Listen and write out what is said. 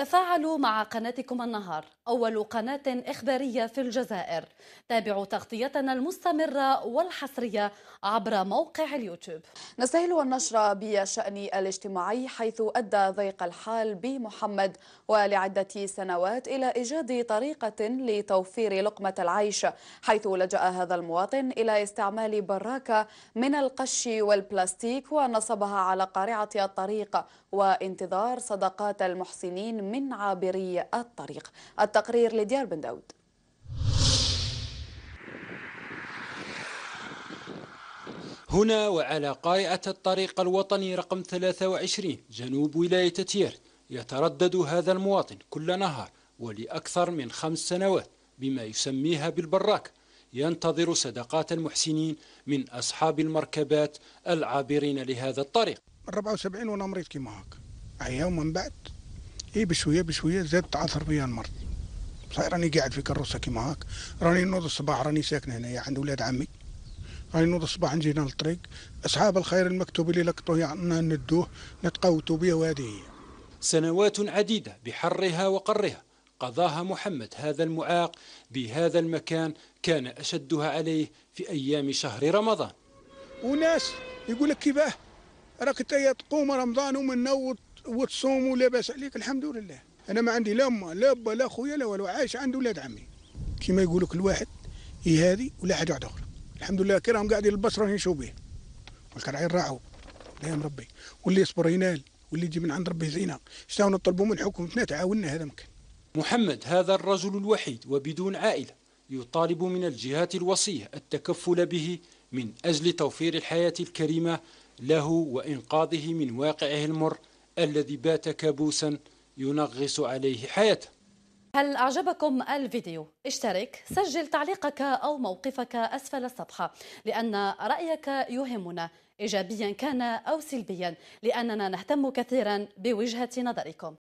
تفاعلوا مع قناتكم النهار أول قناة إخبارية في الجزائر تابعوا تغطيتنا المستمرة والحصرية عبر موقع اليوتيوب نستهل النشرة بشأن الاجتماعي حيث أدى ضيق الحال بمحمد ولعدة سنوات إلى إيجاد طريقة لتوفير لقمة العيش حيث لجأ هذا المواطن إلى استعمال براكة من القش والبلاستيك ونصبها على قارعة الطريق وانتظار صدقات المحسنين من عابري الطريق التقرير لديار بن داود هنا وعلى قارعة الطريق الوطني رقم 23 جنوب ولاية تير يتردد هذا المواطن كل نهار ولأكثر من خمس سنوات بما يسميها بالبراك ينتظر صدقات المحسنين من أصحاب المركبات العابرين لهذا الطريق 74 وانا مريض كيما هاك هيا ومن بعد اي بشويه بشويه زاد تعثر بيا المرض صحيح راني قاعد في كروسه كيما هاك راني نوض الصباح راني ساكن هنايا عند ولاد عمي راني نوض الصباح نجي للطريق اصحاب الخير المكتوب اللي لقطوه يعني ندوه نتقوتوا به وهذه هي سنوات عديده بحرها وقرها قضاها محمد هذا المعاق بهذا المكان كان اشدها عليه في ايام شهر رمضان وناس يقول لك كيفاه راك تقوم رمضان ومن وتصوم ولاباس عليك الحمد لله انا ما عندي لا امه لا با لا خويا لا والو عايش عند ولاد عمي كيما يقول لك الواحد هي هذه ولا حاجه واحده اخرى الحمد لله كي راهم قاعدين البصره ينشوا به والكرعين راعوا دايم ربي واللي يصبر ينال واللي يجي من عند ربي زينه شنو نطلبوا من حكومتنا تعاوننا هذا ممكن محمد هذا الرجل الوحيد وبدون عائله يطالب من الجهات الوصيه التكفل به من اجل توفير الحياه الكريمه له وانقاذه من واقعه المر الذي بات كابوسا ينغص عليه حياته هل أعجبكم الفيديو؟ اشترك، سجل تعليقك أو موقفك أسفل الصفحة لأن رأيك يهمنا إيجابيا كان أو سلبيا لأننا نهتم كثيرا بوجهة نظركم